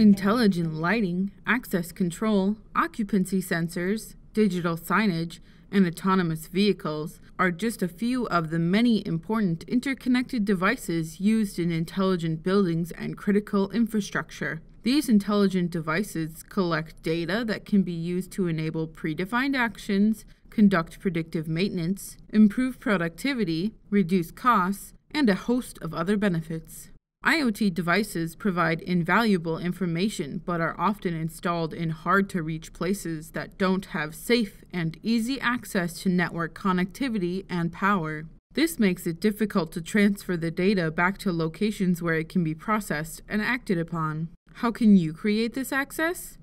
intelligent lighting, access control, occupancy sensors, digital signage, and autonomous vehicles are just a few of the many important interconnected devices used in intelligent buildings and critical infrastructure. These intelligent devices collect data that can be used to enable predefined actions, conduct predictive maintenance, improve productivity, reduce costs, and a host of other benefits. IoT devices provide invaluable information but are often installed in hard to reach places that don't have safe and easy access to network connectivity and power. This makes it difficult to transfer the data back to locations where it can be processed and acted upon. How can you create this access?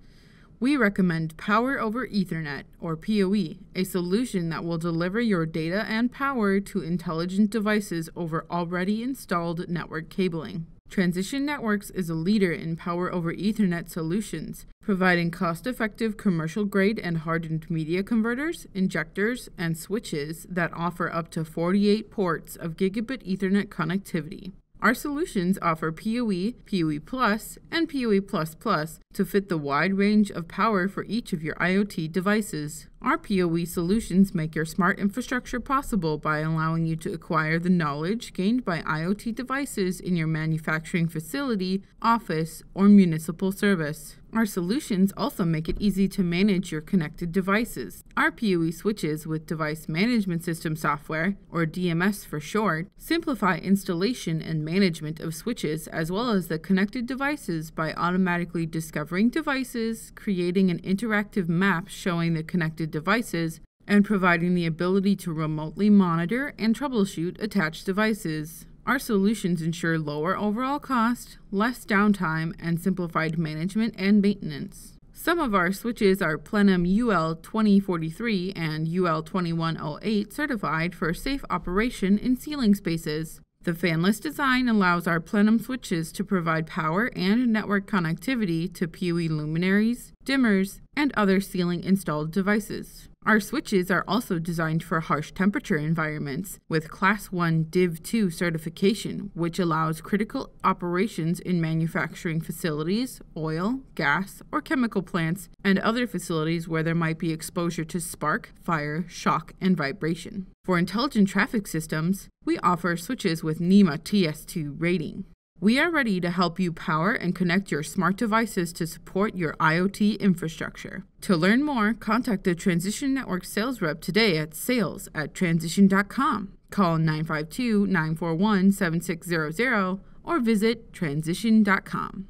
We recommend Power over Ethernet, or PoE, a solution that will deliver your data and power to intelligent devices over already installed network cabling. Transition Networks is a leader in Power over Ethernet solutions, providing cost-effective commercial-grade and hardened media converters, injectors, and switches that offer up to 48 ports of gigabit Ethernet connectivity. Our solutions offer PoE, PoE Plus, and PoE++ to fit the wide range of power for each of your IoT devices. Our PoE solutions make your smart infrastructure possible by allowing you to acquire the knowledge gained by IoT devices in your manufacturing facility, office, or municipal service. Our solutions also make it easy to manage your connected devices. Our PoE switches with Device Management System Software, or DMS for short, simplify installation and management of switches as well as the connected devices by automatically discovering discovering devices, creating an interactive map showing the connected devices, and providing the ability to remotely monitor and troubleshoot attached devices. Our solutions ensure lower overall cost, less downtime, and simplified management and maintenance. Some of our switches are Plenum UL 2043 and UL 2108 certified for safe operation in ceiling spaces. The fanless design allows our plenum switches to provide power and network connectivity to PUE luminaries, dimmers, and other ceiling installed devices. Our switches are also designed for harsh temperature environments with Class 1 Div 2 certification, which allows critical operations in manufacturing facilities, oil, gas, or chemical plants, and other facilities where there might be exposure to spark, fire, shock, and vibration. For intelligent traffic systems, we offer switches with NEMA TS2 rating. We are ready to help you power and connect your smart devices to support your IoT infrastructure. To learn more, contact the Transition Network sales rep today at sales at transition.com. Call 952 941 7600 or visit transition.com.